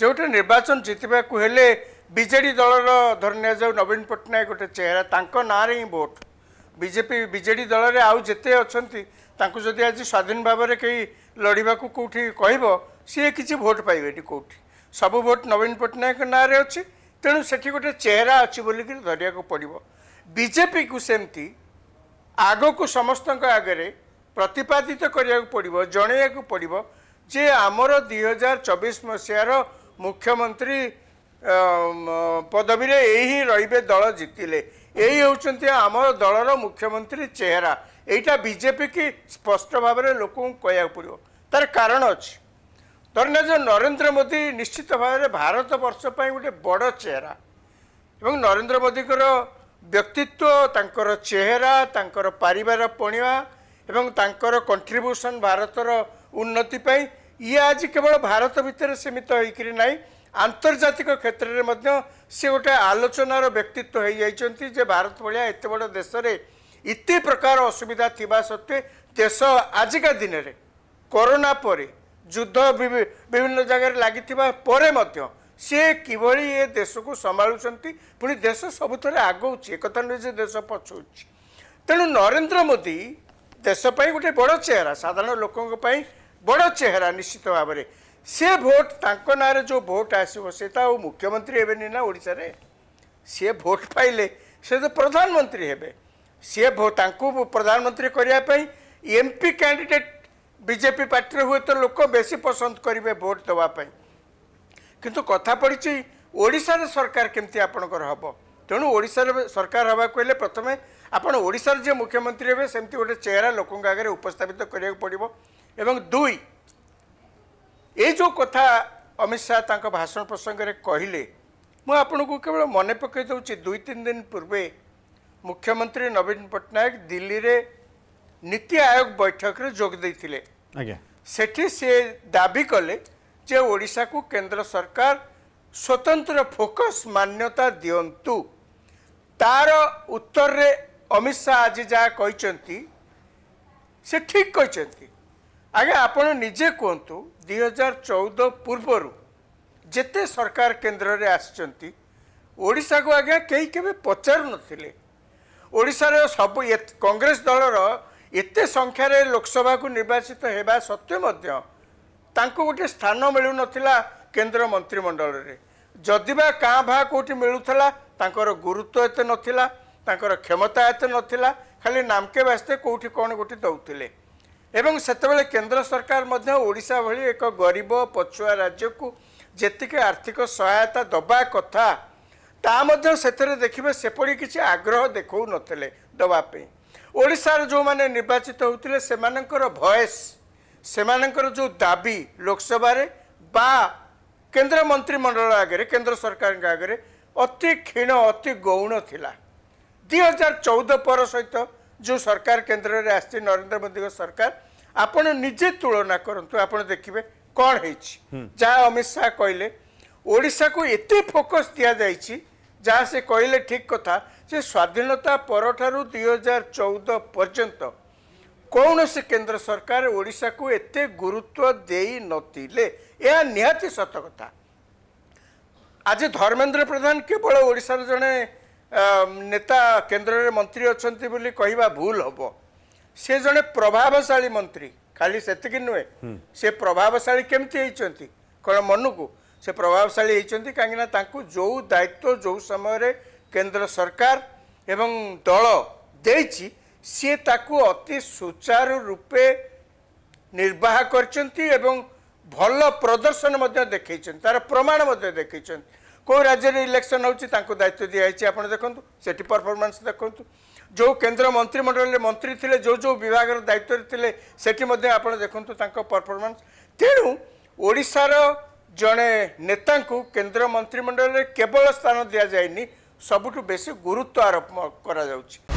ଯେଉଁଠି ନିର୍ବାଚନ ଜିତିବାକୁ ହେଲେ ବିଜେଡ଼ି ଦଳର ଧରି ନିଆଯାଉ ନବୀନ ପଟ୍ଟନାୟକ ଗୋଟେ ଚେହେରା ତାଙ୍କ ନାଁରେ ହିଁ ଭୋଟ୍ ବିଜେପି ବିଜେଡ଼ି ଦଳରେ ଆଉ ଯେତେ ଅଛନ୍ତି ତାଙ୍କୁ ଯଦି ଆଜି ସ୍ୱାଧୀନ ଭାବରେ କେହି ଲଢ଼ିବାକୁ କେଉଁଠି କହିବ ସିଏ କିଛି ଭୋଟ୍ ପାଇବେ ଏଠି କେଉଁଠି ସବୁ ଭୋଟ୍ ନବୀନ ପଟ୍ଟନାୟକ ନାଁରେ ଅଛି ତେଣୁ ସେଠି ଗୋଟେ ଚେହେରା ଅଛି ବୋଲିକିରି ଧରିବାକୁ ପଡ଼ିବ ବିଜେପିକୁ ସେମିତି ଆଗକୁ ସମସ୍ତଙ୍କ ଆଗରେ ପ୍ରତିପାଦିତ କରିବାକୁ ପଡ଼ିବ ଜଣେଇବାକୁ ପଡ଼ିବ ଯେ ଆମର ଦୁଇହଜାର ଚବିଶ ମସିହାର ମୁଖ୍ୟମନ୍ତ୍ରୀ ପଦବୀରେ ଏଇ ହିଁ ରହିବେ ଦଳ ଜିତିଲେ ଏଇ ହେଉଛନ୍ତି ଆମ ଦଳର ମୁଖ୍ୟମନ୍ତ୍ରୀ ଚେହେରା ଏଇଟା ବିଜେପି କି ସ୍ପଷ୍ଟ ଭାବରେ ଲୋକଙ୍କୁ କହିବାକୁ ପଡ଼ିବ ତାର କାରଣ ଅଛି ଧରିନିଆ ଯେ ନରେନ୍ଦ୍ର ମୋଦି ନିଶ୍ଚିତ ଭାବରେ ଭାରତ ବର୍ଷ ପାଇଁ ଗୋଟେ ବଡ଼ ଚେହେରା ଏବଂ ନରେନ୍ଦ୍ର ମୋଦିଙ୍କର ବ୍ୟକ୍ତିତ୍ୱ ତାଙ୍କର ଚେହେରା ତାଙ୍କର ପାରିବାର ପଣିବା ଏବଂ ତାଙ୍କର କଣ୍ଟ୍ରିବ୍ୟୁସନ୍ ଭାରତର ଉନ୍ନତି ପାଇଁ ଇଏ ଆଜି କେବଳ ଭାରତ ଭିତରେ ସୀମିତ ହୋଇକରି ନାହିଁ ଆନ୍ତର୍ଜାତିକ କ୍ଷେତ୍ରରେ ମଧ୍ୟ ସେ ଗୋଟେ ଆଲୋଚନାର ବ୍ୟକ୍ତିତ୍ୱ ହୋଇଯାଇଛନ୍ତି ଯେ ଭାରତ ଭଳିଆ ଏତେ ବଡ଼ ଦେଶରେ ଏତେ ପ୍ରକାର ଅସୁବିଧା ଥିବା ସତ୍ତ୍ୱେ ଦେଶ ଆଜିକା ଦିନରେ କରୋନା ପରେ ଯୁଦ୍ଧ ବିଭିନ୍ନ ଜାଗାରେ ଲାଗିଥିବା ପରେ ମଧ୍ୟ ସେ କିଭଳି ଏ ଦେଶକୁ ସମ୍ଭାଳୁଛନ୍ତି ପୁଣି ଦେଶ ସବୁଥିରେ ଆଗଉଛି ଏକଥା ନୁହେଁ ଯେ ଦେଶ ପଛଉଛି ତେଣୁ ନରେନ୍ଦ୍ର ମୋଦି ଦେଶ ପାଇଁ ଗୋଟେ ବଡ଼ ଚେହେରା ସାଧାରଣ ଲୋକଙ୍କ ପାଇଁ ବଡ଼ ଚେହେରା ନିଶ୍ଚିତ ଭାବରେ ସେ ଭୋଟ୍ ତାଙ୍କ ନାଁରେ ଯେଉଁ ଭୋଟ୍ ଆସିବ ସେ ତ ଆଉ ମୁଖ୍ୟମନ୍ତ୍ରୀ ହେବେନି ନା ଓଡ଼ିଶାରେ ସିଏ ଭୋଟ୍ ପାଇଲେ ସେ ତ ପ୍ରଧାନମନ୍ତ୍ରୀ ହେବେ ସିଏ ଭୋ ତାଙ୍କୁ ପ୍ରଧାନମନ୍ତ୍ରୀ କରିବା ପାଇଁ ଏମ୍ ପି କ୍ୟାଣ୍ଡିଡ଼େଟ୍ ବିଜେପି ପାର୍ଟିରେ ହୁଏତ ଲୋକ ବେଶୀ ପସନ୍ଦ କରିବେ ଭୋଟ୍ ଦେବା ପାଇଁ କିନ୍ତୁ କଥା ପଡ଼ିଛି ଓଡ଼ିଶାରେ ସରକାର କେମିତି ଆପଣଙ୍କର ହେବ ତେଣୁ ଓଡ଼ିଶାରେ ସରକାର ହେବାକୁ ହେଲେ ପ୍ରଥମେ ଆପଣ ଓଡ଼ିଶାରେ ଯିଏ ମୁଖ୍ୟମନ୍ତ୍ରୀ ହେବେ ସେମିତି ଗୋଟେ ଚେହେରା ଲୋକଙ୍କ ଆଗରେ ଉପସ୍ଥାପିତ କରିବାକୁ ପଡ଼ିବ ଏବଂ ଦୁଇ ଏ ଯେଉଁ କଥା ଅମିତ ଶାହ ତାଙ୍କ ଭାଷଣ ପ୍ରସଙ୍ଗରେ କହିଲେ ମୁଁ ଆପଣଙ୍କୁ କେବଳ ମନେ ପକାଇ ଦେଉଛି ଦୁଇ ତିନି ଦିନ ପୂର୍ବେ ମୁଖ୍ୟମନ୍ତ୍ରୀ ନବୀନ ପଟ୍ଟନାୟକ ଦିଲ୍ଲୀରେ ନୀତି ଆୟୋଗ ବୈଠକରେ ଯୋଗ ଦେଇଥିଲେ ଆଜ୍ଞା ସେଠି ସେ ଦାବି କଲେ ଯେ ଓଡ଼ିଶାକୁ କେନ୍ଦ୍ର ସରକାର ସ୍ୱତନ୍ତ୍ର ଫୋକସ୍ ମାନ୍ୟତା ଦିଅନ୍ତୁ ତାର ଉତ୍ତରରେ ଅମିତ ଶାହ ଆଜି ଯାହା କହିଛନ୍ତି ସେ ଠିକ୍ କହିଛନ୍ତି ଆଜ୍ଞା ଆପଣ ନିଜେ କୁହନ୍ତୁ ଦୁଇ ହଜାର ଚଉଦ ପୂର୍ବରୁ ଯେତେ ସରକାର କେନ୍ଦ୍ରରେ ଆସିଛନ୍ତି ଓଡ଼ିଶାକୁ ଆଜ୍ଞା କେହି କେବେ ପଚାରୁନଥିଲେ ଓଡ଼ିଶାର ସବୁ କଂଗ୍ରେସ ଦଳର ଏତେ ସଂଖ୍ୟାରେ ଲୋକସଭାକୁ ନିର୍ବାଚିତ ହେବା ସତ୍ତ୍ୱେ ମଧ୍ୟ ତାଙ୍କୁ ଗୋଟିଏ ସ୍ଥାନ ମିଳୁନଥିଲା କେନ୍ଦ୍ର ମନ୍ତ୍ରିମଣ୍ଡଳରେ ଯଦି ବା କାଁ ଭା କେଉଁଠି ମିଳୁଥିଲା ତାଙ୍କର ଗୁରୁତ୍ୱ ଏତେ ନଥିଲା ତାଙ୍କର କ୍ଷମତା ଏତେ ନଥିଲା ଖାଲି ନାମକେ ବାସ୍ତେ କେଉଁଠି କ'ଣ ଗୋଟେ ଦେଉଥିଲେ ଏବଂ ସେତେବେଳେ କେନ୍ଦ୍ର ସରକାର ମଧ୍ୟ ଓଡ଼ିଶା ଭଳି ଏକ ଗରିବ ପଛୁଆ ରାଜ୍ୟକୁ ଯେତିକି ଆର୍ଥିକ ସହାୟତା ଦେବା କଥା ତା ମଧ୍ୟ ସେଥିରେ ଦେଖିବେ ସେପରି କିଛି ଆଗ୍ରହ ଦେଖାଉନଥିଲେ ଦେବା ପାଇଁ ଓଡ଼ିଶାର ଯେଉଁମାନେ ନିର୍ବାଚିତ ହେଉଥିଲେ ସେମାନଙ୍କର ଭଏସ୍ ସେମାନଙ୍କର ଯେଉଁ ଦାବି ଲୋକସଭାରେ ବା କେନ୍ଦ୍ର ମନ୍ତ୍ରିମଣ୍ଡଳ ଆଗରେ କେନ୍ଦ୍ର ସରକାରଙ୍କ ଆଗରେ ଅତି କ୍ଷୀଣ ଅତି ଗୌଣ ଥିଲା ଦୁଇ ହଜାର ଚଉଦ ପର ସହିତ ଯେଉଁ ସରକାର କେନ୍ଦ୍ରରେ ଆସିଛି ନରେନ୍ଦ୍ର ମୋଦିଙ୍କ ସରକାର ଆପଣ ନିଜେ ତୁଳନା କରନ୍ତୁ ଆପଣ ଦେଖିବେ କ'ଣ ହେଇଛି ଯାହା ଅମିତ ଶାହ କହିଲେ ଓଡ଼ିଶାକୁ ଏତେ ଫୋକସ୍ ଦିଆଯାଇଛି ଯାହା ସେ କହିଲେ ଠିକ୍ କଥା ଯେ ସ୍ୱାଧୀନତା ପରଠାରୁ ଦୁଇ ହଜାର ଚଉଦ ପର୍ଯ୍ୟନ୍ତ କୌଣସି କେନ୍ଦ୍ର ସରକାର ଓଡ଼ିଶାକୁ ଏତେ ଗୁରୁତ୍ୱ ଦେଇନଥିଲେ ଏହା ନିହାତି ସତ କଥା ଆଜି ଧର୍ମେନ୍ଦ୍ର ପ୍ରଧାନ କେବଳ ଓଡ଼ିଶାର ଜଣେ ନେତା କେନ୍ଦ୍ରରେ ମନ୍ତ୍ରୀ ଅଛନ୍ତି ବୋଲି କହିବା ଭୁଲ ହେବ ସେ ଜଣେ ପ୍ରଭାବଶାଳୀ ମନ୍ତ୍ରୀ ଖାଲି ସେତିକି ନୁହେଁ ସେ ପ୍ରଭାବଶାଳୀ କେମିତି ହେଇଛନ୍ତି କ'ଣ ମନକୁ ସେ ପ୍ରଭାବଶାଳୀ ହେଇଛନ୍ତି କାହିଁକିନା ତାଙ୍କୁ ଯେଉଁ ଦାୟିତ୍ୱ ଯେଉଁ ସମୟରେ କେନ୍ଦ୍ର ସରକାର ଏବଂ ଦଳ ଦେଇଛି ସିଏ ତାକୁ ଅତି ସୁଚାରୁ ରୂପେ ନିର୍ବାହ କରିଛନ୍ତି ଏବଂ ଭଲ ପ୍ରଦର୍ଶନ ମଧ୍ୟ ଦେଖାଇଛନ୍ତି ତାର ପ୍ରମାଣ ମଧ୍ୟ ଦେଖାଇଛନ୍ତି କେଉଁ ରାଜ୍ୟରେ ଇଲେକ୍ସନ୍ ହେଉଛି ତାଙ୍କୁ ଦାୟିତ୍ୱ ଦିଆଯାଇଛି ଆପଣ ଦେଖନ୍ତୁ ସେଠି ପରଫର୍ମାନ୍ସ ଦେଖନ୍ତୁ ଯେଉଁ କେନ୍ଦ୍ର ମନ୍ତ୍ରୀମଣ୍ଡଳରେ ମନ୍ତ୍ରୀ ଥିଲେ ଯେଉଁ ଯେଉଁ ବିଭାଗର ଦାୟିତ୍ୱରେ ଥିଲେ ସେଠି ମଧ୍ୟ ଆପଣ ଦେଖନ୍ତୁ ତାଙ୍କ ପରଫର୍ମାନ୍ସ ତେଣୁ ଓଡ଼ିଶାର ଜଣେ ନେତାଙ୍କୁ କେନ୍ଦ୍ର ମନ୍ତ୍ରୀମଣ୍ଡଳରେ କେବଳ ସ୍ଥାନ ଦିଆଯାଇନି ସବୁଠୁ ବେଶୀ ଗୁରୁତ୍ୱ ଆରୋପ କରାଯାଉଛି